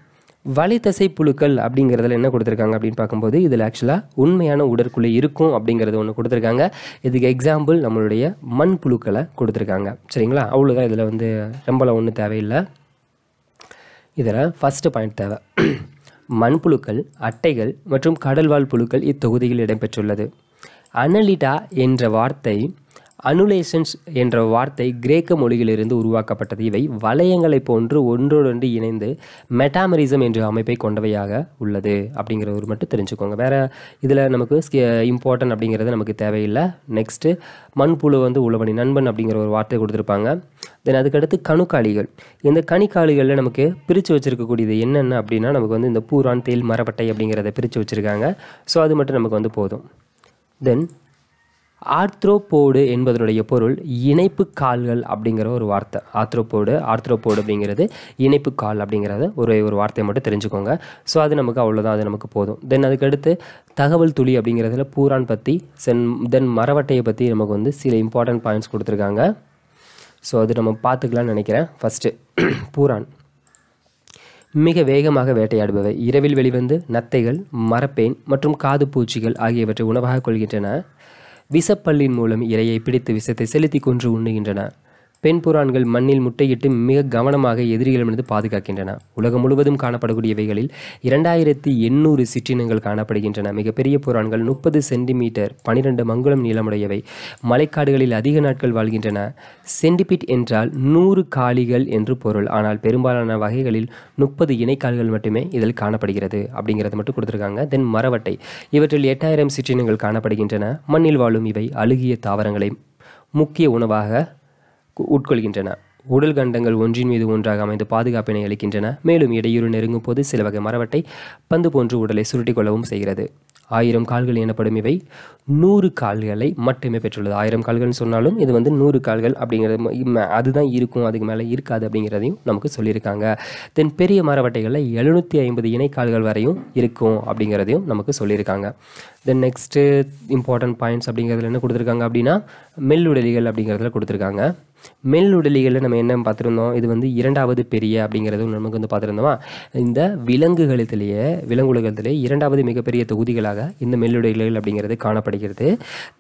வலைத்தசை புழுக்கள் அப்படிங்கிறதுல என்ன கொடுத்துருக்காங்க அப்படின்னு பார்க்கும்போது இதில் ஆக்சுவலாக உண்மையான உடற்குழி இருக்கும் அப்படிங்கிறது ஒன்று கொடுத்துருக்காங்க இதுக்கு எக்ஸாம்பிள் நம்மளுடைய மண் புழுக்களை கொடுத்துருக்காங்க சரிங்களா அவ்வளோதான் இதில் வந்து ரொம்பலாம் ஒன்றும் தேவையில்லை இதில் ஃபஸ்ட்டு பாயிண்ட் தேவை மண்புழுக்கள் அட்டைகள் மற்றும் கடல்வாழ் புழுக்கள் இத்தொகுதியில் இடம்பெற்றுள்ளது அனலிடா என்ற வார்த்தை அனுலேஷன்ஸ் என்ற வார்த்தை கிரேக்க மொழியிலிருந்து உருவாக்கப்பட்டது இவை வளையங்களைப் போன்று ஒன்றோடொன்று இணைந்து மெட்டாமரிசம் என்ற அமைப்பை கொண்டவையாக உள்ளது அப்படிங்கிற ஒரு மட்டும் தெரிஞ்சுக்கோங்க வேறு இதில் நமக்கு இம்பார்ட்டன்ட் அப்படிங்கிறது நமக்கு தேவையில்லை நெக்ஸ்ட்டு மண்புழு வந்து உழவனி நண்பன் அப்படிங்கிற ஒரு வார்த்தை கொடுத்துருப்பாங்க தென் அதுக்கடுத்து கணுக்காளிகள் இந்த கணிக்காளிகளில் நமக்கு பிரித்து வச்சுருக்கக்கூடியது என்னென்ன அப்படின்னா நமக்கு வந்து இந்த பூரான் தேல் மரப்பட்டை அப்படிங்கிறத பிரித்து வச்சுருக்காங்க ஸோ அது மட்டும் நமக்கு வந்து போதும் தென் ஆர்த்ரோபோடு என்பதனுடைய பொருள் இணைப்பு கால்கள் அப்படிங்கிற ஒரு வார்த்தை ஆர்த்ரோபோடு ஆர்த்ரோபோடு அப்படிங்கிறது இணைப்பு கால் அப்படிங்கிறத ஒரு ஒரு வார்த்தையை மட்டும் தெரிஞ்சுக்கோங்க ஸோ அது நமக்கு அவ்வளோதான் அது நமக்கு போதும் தென் அதுக்கடுத்து தகவல் துளி அப்படிங்கிறதுல பூரான் பற்றி சென் தென் மரவட்டையை பற்றி நமக்கு வந்து சில இம்பார்ட்டன்ட் பாயிண்ட்ஸ் கொடுத்துருக்காங்க ஸோ அது நம்ம பார்த்துக்கலாம்னு நினைக்கிறேன் ஃபஸ்ட்டு பூரான் மிக வேகமாக வேட்டையாடுபவை இரவில் வெளிவந்து நத்தைகள் மரப்பேன் மற்றும் காது பூச்சிகள் ஆகியவற்றை உணவாக கொள்கின்றன விசப்பல்லின் மூலம் இரையை பிடித்து விஷத்தை செலுத்தி கொன்று உண்ணுகின்றன பெண் புறான்கள் மண்ணில் முட்டையிட்டு மிக கவனமாக எதிரிகளிடமிருந்து பாதுகாக்கின்றன உலகம் முழுவதும் காணப்படக்கூடியவைகளில் இரண்டாயிரத்தி எண்ணூறு சிற்றினங்கள் காணப்படுகின்றன மிகப்பெரிய புறான்கள் முப்பது சென்டிமீட்டர் பனிரெண்டு மங்குளம் நீளமுடையவை மலைக்காடுகளில் அதிக நாட்கள் வாழ்கின்றன சென்டிபிட் என்றால் நூறு காலிகள் என்று பொருள் ஆனால் பெரும்பாலான வகைகளில் முப்பது இணைக்கால்கள் மட்டுமே இதில் காணப்படுகிறது அப்படிங்கிறத மட்டும் கொடுத்துருக்காங்க தென் மரவட்டை இவற்றில் எட்டாயிரம் சிற்றினங்கள் காணப்படுகின்றன மண்ணில் வாழும் இவை அழுகிய தாவரங்களை முக்கிய உணவாக உட்கொள்கின்றன உடல் கண்டங்கள் ஒன்றின் மீது ஒன்றாக அமைந்து பாதுகாப்பினை அளிக்கின்றன மேலும் இடையூறு நெருங்கும் போது சில வகை மரவட்டை பந்து போன்று உடலை சுருட்டிக் கொள்ளவும் செய்கிறது ஆயிரம் கால்கள் எனப்படும் இவை நூறு கால்களை மட்டுமே பெற்றுள்ளது ஆயிரம் கால்கள்னு சொன்னாலும் இது வந்து நூறு கால்கள் அப்படிங்கிறது அதுதான் இருக்கும் அதுக்கு மேலே இருக்காது அப்படிங்கிறதையும் நமக்கு சொல்லியிருக்காங்க தென் பெரிய மரவட்டைகளில் எழுநூற்றி ஐம்பது இணைக்கால்கள் வரையும் இருக்கும் அப்படிங்கிறதையும் நமக்கு சொல்லியிருக்காங்க தென் நெக்ஸ்ட்டு இம்பார்ட்டன்ட் பாயிண்ட்ஸ் அப்படிங்கிறதுல என்ன கொடுத்துருக்காங்க அப்படின்னா மெல் உடலிகள் அப்படிங்கிறதுல கொடுத்துருக்காங்க மெல் உடலிகளில் நம்ம என்ன பார்த்துருந்தோம் இது வந்து இரண்டாவது பெரிய அப்படிங்கிறது நமக்கு வந்து பார்த்துருந்தோமா இந்த விலங்குகளத்திலேயே விலங்குலகத்திலேயே இரண்டாவது மிகப்பெரிய தொகுதிகளாக இந்த மெல்லுடலிகள் அப்படிங்கிறது காணப்படுகிறது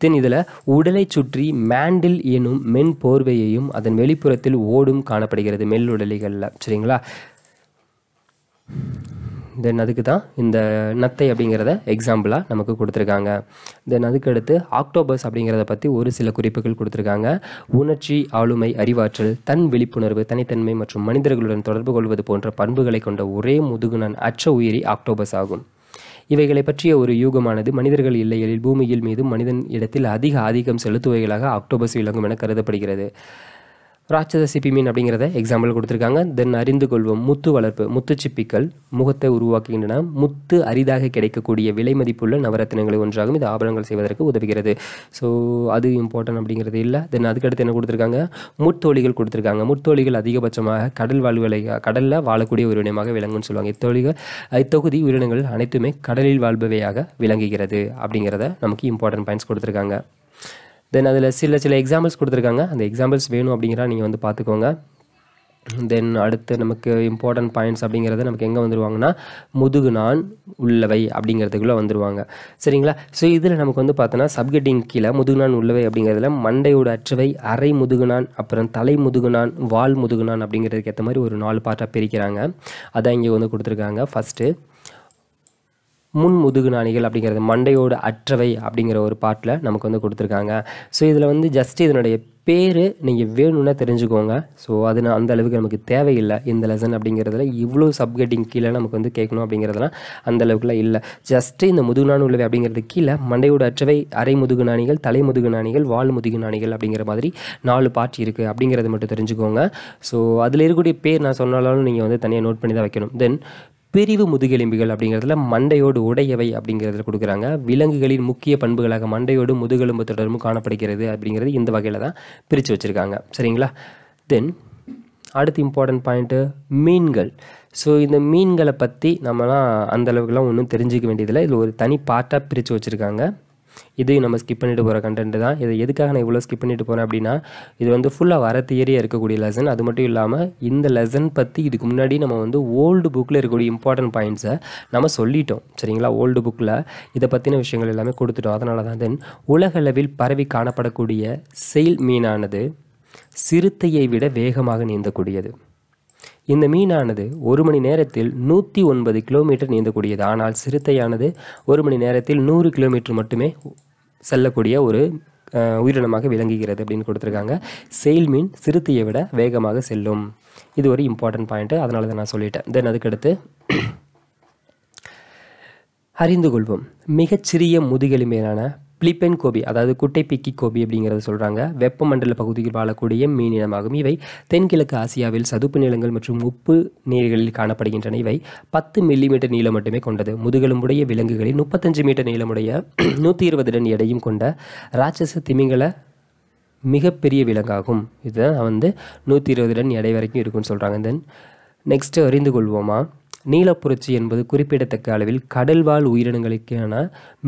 தென் இதில் உடலை சுற்றி மேண்டில் எனும் மென் போர்வையையும் அதன் வெளிப்புறத்தில் ஓடும் காணப்படுகிறது மெல்லுடலிகளில் சரிங்களா தென் அதுக்கு தான் இந்த நத்தை அப்படிங்கிறத எக்ஸாம்பிளாக நமக்கு கொடுத்துருக்காங்க தென் அதுக்கடுத்து ஆக்டோபஸ் அப்படிங்கிறத பற்றி ஒரு சில குறிப்புகள் கொடுத்துருக்காங்க உணர்ச்சி ஆளுமை அறிவாற்றல் தன் விழிப்புணர்வு தனித்தன்மை மற்றும் மனிதர்களுடன் தொடர்பு கொள்வது போன்ற பண்புகளை கொண்ட ஒரே முதுகுணன் அச்ச உயிரி ஆக்டோபஸ் ஆகும் இவைகளை பற்றிய ஒரு யூகமானது மனிதர்கள் இல்லைகளில் பூமியில் மீதும் மனிதன் இடத்தில் அதிக ஆதிக்கம் செலுத்துவைகளாக ஆக்டோபஸ் விளங்கும் என கருதப்படுகிறது ராட்சத சிப்பிமீன் அப்படிங்கிறத எக்ஸாம்பிள் கொடுத்துருக்காங்க தென் அறிந்து கொள்வோம் முத்து வளர்ப்பு முத்து சிப்பிகள் முகத்தை உருவாக்குகின்றன முத்து அரிதாக கிடைக்கக்கூடிய விலை மதிப்புள்ள நவரத்தினங்களை ஒன்றாகும் இது ஆபரணங்கள் செய்வதற்கு உதவுகிறது ஸோ அது இம்பார்ட்டன்ட் அப்படிங்கிறது இல்லை தென் அதுக்கடுத்து என்ன கொடுத்துருக்காங்க முத்தோழிகள் கொடுத்துருக்காங்க முத்தோழிகள் அதிகபட்சமாக கடல் வாழ்வுகளை கடலில் வாழக்கூடிய உயிரினமாக விளங்கும்னு சொல்லுவாங்க இத்தொழிகள் இத்தொகுதி உயிரினங்கள் அனைத்துமே கடலில் வாழ்பவையாக விளங்குகிறது அப்படிங்கிறத நமக்கு இம்பார்ட்டன்ட் பாயிண்ட்ஸ் கொடுத்துருக்காங்க தென் அதில் சில சில எக்ஸாம்பிள்ஸ் கொடுத்துருக்காங்க அந்த எக்ஸாம்பிள்ஸ் வேணும் அப்படிங்கிறா நீங்கள் வந்து பார்த்துக்கோங்க தென் அடுத்து நமக்கு இம்பார்ட்டன்ட் பாயிண்ட்ஸ் அப்படிங்கிறது நமக்கு எங்கே வந்துருவாங்கன்னா முதுகு நான் உள்ளவை அப்படிங்கிறதுக்குள்ளே வந்துருவாங்க சரிங்களா ஸோ இதில் நமக்கு வந்து பார்த்தோன்னா சப்கெட்டிங் கீழே முதுகு நான் உள்ளவை அப்படிங்கிறதுல மண்டையோட அற்றவை அரை நான் அப்புறம் தலை நான் வால் நான் அப்படிங்கிறதுக்கு ஏற்ற மாதிரி ஒரு நாலு பார்ட்டாக பிரிக்கிறாங்க அதான் இங்கே வந்து கொடுத்துருக்காங்க ஃபஸ்ட்டு முதுகு நாணிகள் அப்படிங்கிறது மண்டையோடு அற்றவை அப்படிங்கிற ஒரு பாட்டில் நமக்கு வந்து கொடுத்துருக்காங்க ஸோ இதில் வந்து ஜஸ்ட் இதனுடைய பேர் நீங்கள் வேணும்னா தெரிஞ்சுக்கோங்க ஸோ அது நான் அந்த அளவுக்கு நமக்கு தேவையில்லை இந்த லெசன் அப்படிங்கிறதுல இவ்வளோ சப்கெட்டிங் கீழே நமக்கு வந்து கேட்கணும் அப்படிங்கிறதுலாம் அந்த அளவுக்குலாம் இல்லை ஜஸ்ட்டு இந்த முதுகுநான் உள்ளவை அப்படிங்கிறது கீழே மண்டையோட அற்றவை அரை முதுகு நாணிகள் தலை முதுகு நாணிகள் வால் முதுகு நாணிகள் அப்படிங்கிற மாதிரி நாலு பாட்டு இருக்குது அப்படிங்கிறத மட்டும் தெரிஞ்சுக்கோங்க ஸோ அதில் இருக்கக்கூடிய பேர் நான் சொன்னாலும் நீங்கள் வந்து தனியாக நோட் பண்ணி தான் வைக்கணும் தென் பிரிவு முதுகெலும்புகள் அப்படிங்கிறதுல மண்டையோடு உடையவை அப்படிங்கிறதுல கொடுக்குறாங்க விலங்குகளின் முக்கிய பண்புகளாக மண்டையோடு முதுகெலும்பு தொடர்பும் காணப்படுகிறது அப்படிங்கிறது இந்த வகையில் தான் பிரித்து வச்சுருக்காங்க சரிங்களா தென் அடுத்து இம்பார்ட்டன்ட் பாயிண்ட்டு மீன்கள் ஸோ இந்த மீன்களை பற்றி நம்மலாம் அந்தளவுக்குலாம் ஒன்றும் தெரிஞ்சிக்க வேண்டியதில்லை இதில் ஒரு தனி பார்ட்டாக பிரித்து வச்சுருக்காங்க இது நம்ம ஸ்கிப் பண்ணிட்டு போகிற கண்டென்ட் தான் இதை எதுக்காக நான் இவ்வளோ ஸ்கிப் பண்ணிட்டு போகிறேன் அப்படின்னா இது வந்து ஃபுல்லாக வர தியரியாக இருக்கக்கூடிய லெசன் அது மட்டும் இல்லாமல் இந்த லெசன் பற்றி இதுக்கு முன்னாடி நம்ம வந்து ஓல்டு புக்கில் இருக்கக்கூடிய இம்பார்ட்டன்ட் பாயிண்ட்ஸை நம்ம சொல்லிட்டோம் சரிங்களா ஓல்டு புக்கில் இதை பற்றின விஷயங்கள் எல்லாமே கொடுத்துட்டோம் அதனால தான் தென் உலகளவில் பரவி காணப்படக்கூடிய செயல் மீனானது சிறுத்தையை விட வேகமாக நீந்தக்கூடியது இந்த மீனானது ஒரு மணி நேரத்தில் நூற்றி ஒன்பது கிலோமீட்டர் நீந்தக்கூடியது ஆனால் சிறுத்தையானது ஒரு மணி நேரத்தில் நூறு கிலோமீட்டர் மட்டுமே செல்லக்கூடிய ஒரு உயிரினமாக விளங்குகிறது அப்படின்னு கொடுத்துருக்காங்க செயல் மீன் சிறுத்தையை விட வேகமாக செல்லும் இது ஒரு இம்பார்ட்டன்ட் பாயிண்ட்டு அதனால தான் நான் சொல்லிட்டேன் தென் அதுக்கடுத்து அறிந்து கொள்வோம் மிகச்சிறிய முதுகெலும்பேரான பிளிப்பென் கோபி அதாவது குட்டை பிக்கி கோபி அப்படிங்கிறத சொல்கிறாங்க வெப்பமண்டல பகுதியில் வாழக்கூடிய மீன் இனமாகும் இவை தென்கிழக்கு ஆசியாவில் சதுப்பு நிலங்கள் மற்றும் உப்பு நீர்களில் காணப்படுகின்றன இவை பத்து மில்லிமீட்டர் நீளம் மட்டுமே கொண்டது முதுகெலும்புடைய விலங்குகளில் முப்பத்தஞ்சு மீட்டர் நீளமுடைய நூற்றி இருபது டன் எடையும் கொண்ட ராட்சச திமிங்கல மிகப்பெரிய விலங்காகும் இதுதான் வந்து நூற்றி இருபது டன் எடை வரைக்கும் இருக்குன்னு சொல்கிறாங்க தென் நெக்ஸ்ட்டு அறிந்து கொள்வோமா நீலப்புரட்சி என்பது குறிப்பிடத்தக்க அளவில் கடல்வாழ் உயிரினங்களுக்கான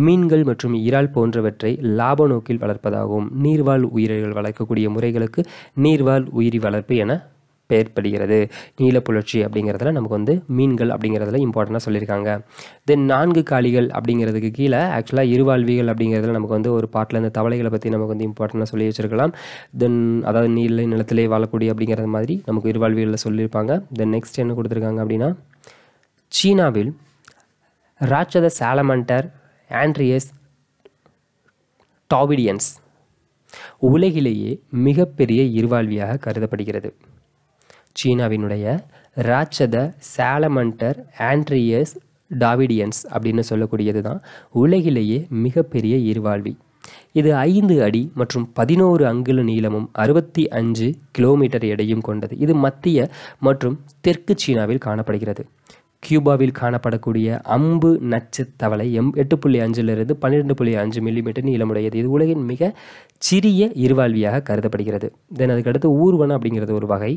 மீன்கள் மற்றும் இறால் போன்றவற்றை லாப நோக்கில் வளர்ப்பதாகவும் நீர்வாழ் உயிரிகள் வளர்க்கக்கூடிய முறைகளுக்கு நீர்வாழ் உயிரி வளர்ப்பு என பெயர்படுகிறது நீலப்புழற்சி அப்படிங்கிறதுல நமக்கு வந்து மீன்கள் அப்படிங்கிறதுல இம்பார்ட்டண்டாக சொல்லியிருக்காங்க தென் நான்கு காளிகள் அப்படிங்கிறதுக்கு கீழே ஆக்சுவலாக இருவாழ்விகள் அப்படிங்கிறதுல நமக்கு வந்து ஒரு பாட்டில் இந்த தவளைகளை பற்றி நமக்கு வந்து இம்பார்ட்டண்டாக சொல்லி வச்சுருக்கலாம் தென் அதாவது நீரில் நிலத்திலே வாழக்கூடிய அப்படிங்கிறது மாதிரி நமக்கு இருவாழ்விகளில் சொல்லியிருப்பாங்க தென் நெக்ஸ்ட் என்ன கொடுத்துருக்காங்க அப்படின்னா சீனாவில் ராட்சத சாலமண்டர் ஆண்ட்ரியஸ் டாவிடியன்ஸ் உலகிலேயே மிகப்பெரிய இருவாழ்வியாக கருதப்படுகிறது சீனாவினுடைய ராட்சத சாலமண்டர் ஆண்ட்ரியஸ் டாவிடியன்ஸ் அப்படின்னு சொல்லக்கூடியது தான் உலகிலேயே மிகப்பெரிய இருவாழ்வி இது ஐந்து அடி மற்றும் பதினோரு அங்குல நீளமும் அறுபத்தி அஞ்சு கிலோமீட்டர் எடையும் கொண்டது இது மத்திய மற்றும் தெற்கு சீனாவில் காணப்படுகிறது கியூபாவில் காணப்படக்கூடிய அம்பு நச்சு தவளை எம் எட்டு புள்ளி அஞ்சிலிருந்து பன்னிரெண்டு புள்ளி அஞ்சு மில்லிமீட்டர் நீளமுடையது இது உலகின் மிக சிறிய இருவாழ்வியாக கருதப்படுகிறது தென் அதுக்கடுத்து ஊர்வனம் அப்படிங்கிறது ஒரு வகை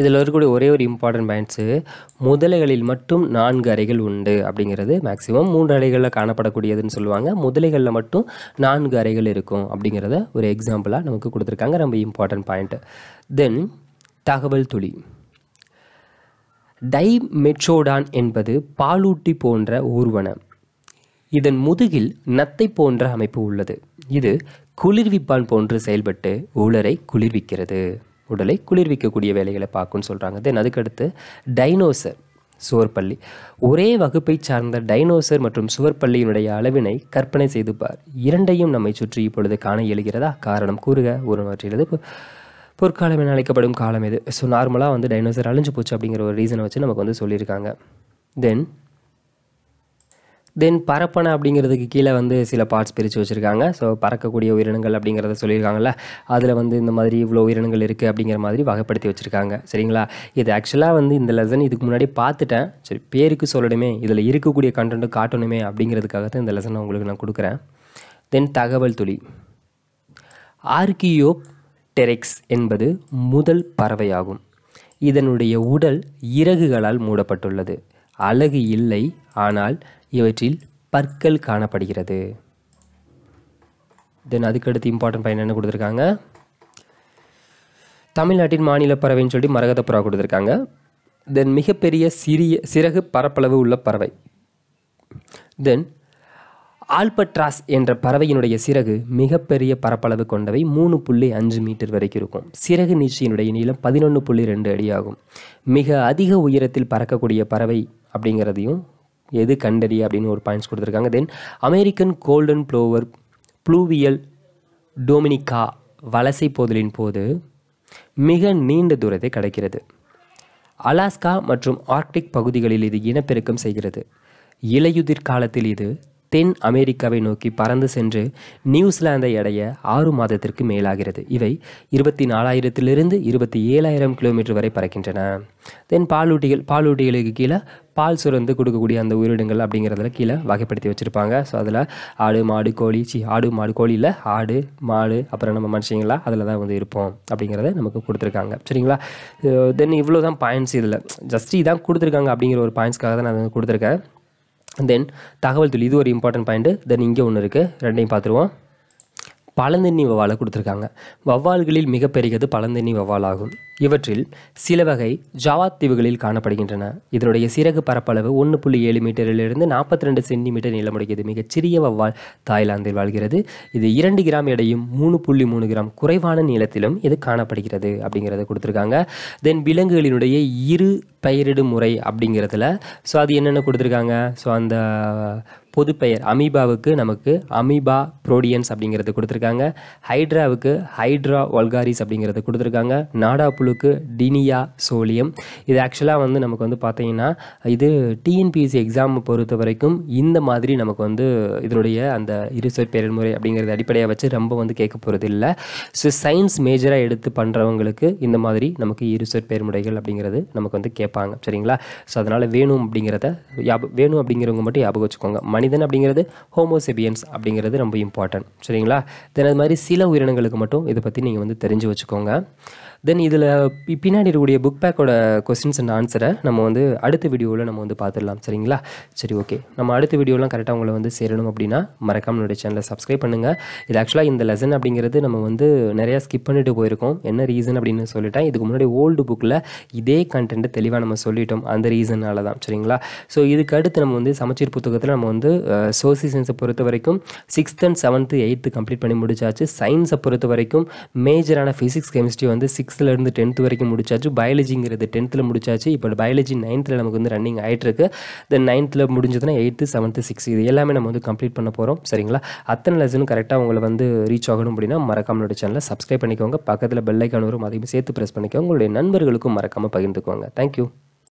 இதில் இருக்கக்கூடிய ஒரே ஒரு இம்பார்ட்டன்ட் பாயிண்ட்ஸு முதலைகளில் மட்டும் நான்கு அறைகள் உண்டு அப்படிங்கிறது மேக்ஸிமம் மூன்று அறைகளில் காணப்படக்கூடியதுன்னு சொல்லுவாங்க முதலைகளில் மட்டும் நான்கு அறைகள் இருக்கும் அப்படிங்கிறத ஒரு எக்ஸாம்பிளாக நமக்கு கொடுத்துருக்காங்க ரொம்ப இம்பார்ட்டன்ட் பாயிண்ட்டு தென் தகவல் துளி மெட்ரோடான் என்பது பாலூட்டி போன்ற ஊர்வன இதன் முதுகில் நத்தை போன்ற அமைப்பு உள்ளது இது குளிர்விப்பான் போன்று செயல்பட்டு உலரை குளிர்விக்கிறது உடலை குளிர்விக்கக்கூடிய வேலைகளை பார்க்கும்னு சொல்கிறாங்க தென் அதுக்கடுத்து டைனோசர் சுவர்பள்ளி ஒரே வகுப்பை சார்ந்த டைனோசர் மற்றும் சுவர்பள்ளியினுடைய அளவினை கற்பனை செய்து பார் இரண்டையும் நம்மை சுற்றி இப்பொழுது காண இயலுகிறதா காரணம் கூறுக ஒரு மாற்றியது பொற்காலம் என அழைக்கப்படும் காலம் இது ஸோ நார்மலாக வந்து டைனோசர் அழிஞ்சு போச்சு அப்படிங்கிற ஒரு ரீசனை வச்சு நமக்கு வந்து சொல்லியிருக்காங்க தென் தென் பரப்பனை அப்படிங்கிறதுக்கு கீழே வந்து சில பார்ட்ஸ் பிரித்து வச்சுருக்காங்க ஸோ பறக்கக்கூடிய உயிரினங்கள் அப்படிங்கிறத சொல்லியிருக்காங்கல்ல அதில் வந்து இந்த மாதிரி இவ்வளோ உயிரினங்கள் இருக்குது அப்படிங்கிற மாதிரி வகைப்படுத்தி வச்சுருக்காங்க சரிங்களா இது ஆக்சுவலாக வந்து இந்த லெசன் இதுக்கு முன்னாடி பார்த்துட்டேன் சரி பேருக்கு சொல்லணுமே இதில் இருக்கக்கூடிய கண்டென்ட்டு காட்டணுமே அப்படிங்கிறதுக்காக தான் இந்த லெசனை உங்களுக்கு நான் கொடுக்குறேன் தென் தகவல் துளி ஆர்கியோ டெரெக்ஸ் என்பது முதல் பறவையாகும் இதனுடைய உடல் இறகுகளால் மூடப்பட்டுள்ளது அழகு இல்லை ஆனால் இவற்றில் பற்கள் காணப்படுகிறது தென் அதுக்கடுத்து இம்பார்ட்டன்ட் பயன் என்ன கொடுத்துருக்காங்க தமிழ்நாட்டின் மாநில பறவைன்னு சொல்லி மரகத புறா கொடுத்துருக்காங்க தென் மிகப்பெரிய சிறிய சிறகு பரப்பளவு உள்ள பறவை தென் ஆல்பட்ராஸ் என்ற பறவையினுடைய சிறகு மிகப்பெரிய பரப்பளவு கொண்டவை மூணு புள்ளி அஞ்சு மீட்டர் வரைக்கும் இருக்கும் சிறகு நீச்சியினுடைய நீளம் பதினொன்று புள்ளி ரெண்டு அடி ஆகும் மிக அதிக உயரத்தில் பறக்கக்கூடிய பறவை அப்படிங்கிறதையும் எது கண்டறி அப்படின்னு ஒரு பாயிண்ட்ஸ் கொடுத்துருக்காங்க தென் அமெரிக்கன் கோல்டன் ப்ளோவர் ப்ளூவியல் டோமினிகா வலசை போதலின் போது மிக நீண்ட தூரத்தை கிடைக்கிறது அலாஸ்கா மற்றும் ஆர்க்டிக் பகுதிகளில் இது இனப்பெருக்கம் செய்கிறது இலையுதிர் காலத்தில் இது தென் அமெரிக்காவை நோக்கி பறந்து சென்று நியூசிலாந்தை அடைய ஆறு மாதத்திற்கு மேலாகிறது இவை இருபத்தி நாலாயிரத்திலிருந்து இருபத்தி ஏழாயிரம் கிலோமீட்டர் வரை பறக்கின்றன தென் பாலூட்டிகள் பாலூட்டிகளுக்கு கீழே பால் சுரந்து கொடுக்கக்கூடிய அந்த உயிரினங்கள் அப்படிங்கிறதுல கீழே வகைப்படுத்தி வச்சுருப்பாங்க ஸோ அதில் ஆடு மாடு கோழி சி ஆடு மாடு கோழி இல்லை ஆடு மாடு அப்புறம் நம்ம மனுஷங்களா அதில் தான் வந்து இருப்போம் அப்படிங்கிறத நமக்கு கொடுத்துருக்காங்க சரிங்களா தென் இவ்வளோ தான் பாயிண்ட்ஸ் இதில் ஜஸ்ட் இதான் கொடுத்துருக்காங்க அப்படிங்கிற ஒரு பாயிண்ட்ஸ்க்காக தான் நான் கொடுத்துருக்கேன் தென் தகவல் தொழில் இது ஒரு இம்பார்ட்டன்ட் பாயிண்ட்டு தென் இங்கே ஒன்று இருக்குது ரெண்டையும் பார்த்துருவோம் பழந்தண்ணி வவ்வாலை கொடுத்துருக்காங்க வவ்வால்களில் மிகப்பெரியது பழந்தண்ணி வவ்வால் ஆகும் இவற்றில் சில வகை ஜாவாத் தீவுகளில் காணப்படுகின்றன இதனுடைய சிறகு பரப்பளவு ஒன்று புள்ளி ஏழு மீட்டரிலிருந்து நாற்பத்தி ரெண்டு சென்டிமீட்டர் மிகச் மிகச்சிறிய வவ்வால் தாய்லாந்தில் வாழ்கிறது இது இரண்டு கிராம் எடையும் மூணு புள்ளி மூணு கிராம் குறைவான நீளத்திலும் இது காணப்படுகிறது அப்படிங்கிறத கொடுத்துருக்காங்க தென் விலங்குகளினுடைய இரு பயிரிடும் முறை அப்படிங்கிறதுல ஸோ அது என்னென்ன கொடுத்துருக்காங்க ஸோ அந்த பொதுப்பெயர் அமீபாவுக்கு நமக்கு அமீபா புரோடியன்ஸ் அப்படிங்கிறது கொடுத்துருக்காங்க ஹைட்ராவுக்கு ஹைட்ரா ஒல்காரிஸ் அப்படிங்கிறத கொடுத்துருக்காங்க நாடா புழுக்கு டினியா சோலியம் இது ஆக்சுவலாக வந்து நமக்கு வந்து பார்த்தீங்கன்னா இது டிஎன்பிஎஸ்சி எக்ஸாம் பொறுத்த வரைக்கும் இந்த மாதிரி நமக்கு வந்து இதனுடைய அந்த இருசொற் பெயர்முறை அப்படிங்கிறது அடிப்படையாக வச்சு ரொம்ப வந்து கேட்க போகிறது இல்லை ஸோ சயின்ஸ் மேஜராக எடுத்து பண்ணுறவங்களுக்கு இந்த மாதிரி நமக்கு இருசொற் பெயர்முறைகள் அப்படிங்கிறது நமக்கு வந்து கேட்போம் கேட்பாங்க சரிங்களா ஸோ அதனால் வேணும் அப்படிங்கிறத வேணும் அப்படிங்கிறவங்க மட்டும் ஞாபகம் வச்சுக்கோங்க மனிதன் அப்படிங்கிறது ஹோமோசெபியன்ஸ் அப்படிங்கிறது ரொம்ப இம்பார்ட்டன்ட் சரிங்களா தென் அது மாதிரி சில உயிரினங்களுக்கு மட்டும் இதை பற்றி நீங்கள் வந்து தெரிஞ்சு வச்சுக்கோங்க தென் இதில் பின்னாடி இருக்கக்கூடிய புக் பேக்கோட கொஸ்டின்ஸ் அண்ட் ஆன்சரை நம்ம வந்து அடுத்த வீடியோவில் நம்ம வந்து பார்த்துடலாம் சரிங்களா சரி ஓகே நம்ம அடுத்த வீடியோலாம் கரெக்டாக உங்களை வந்து சேரணும் அப்படின்னா மறக்காம என்னுடைய சேனலை சப்ஸ்கிரைப் பண்ணுங்கள் இது ஆக்சுவலாக இந்த லெசன் அப்படிங்கிறது நம்ம வந்து நிறையா ஸ்கிப் பண்ணிட்டு போயிருக்கோம் என்ன ரீசன் அப்படின்னு சொல்லிட்டேன் இதுக்கு முன்னாடி ஓல்டு புக்கில் இதே கண்டென்ட் தெளிவாக நம்ம சொல்லிட்டோம் அந்த ரீசனால தான் சரிங்களா ஸோ இதுக்கு அடுத்து நம்ம வந்து சமச்சீர் புத்தகத்தில் நம்ம வந்து சோசியல் சயின்ஸை பொறுத்த வரைக்கும் sixth and seventh eighth complete பண்ணி முடிச்சாச்சு சயின்ஸை பொறுத்த வரைக்கும் மேஜரான ஃபிசிக்ஸ் கெமிஸ்ட்ரி வந்து சிக்ஸ் இருந்து டென்த்து வரைக்கும் முடிச்சாச்சு பயாலஜிங்கிறது டென்த்தில் முடிச்சாச்சு இப்போ பயாலஜி நைன்த்தில் நமக்கு வந்து ரன்னிங் ஆகிட்டுருக்கு தென் நைன்த்தில் முடிஞ்சதுன்னா எயித்து செவன்த்து சிக்ஸ் இது எல்லாமே நம்ம வந்து கம்ப்ளீட் பண்ண போகிறோம் சரிங்களா அத்தனை லெசனும் கரெக்டாக உங்களை வந்து ரீச் ஆகணும் அப்படின்னா மறக்காமலோட சேனலை சப்ஸ்கிரைப் பண்ணிக்கோங்க பக்கத்தில் பெல்லைக்கான வரும் அதையும் சேர்த்து ப்ரெஸ் பண்ணிக்கோங்க உங்களுடைய நண்பர்களுக்கும் மறக்காமல் பகிர்ந்துக்கோங்க தேங்க்யூ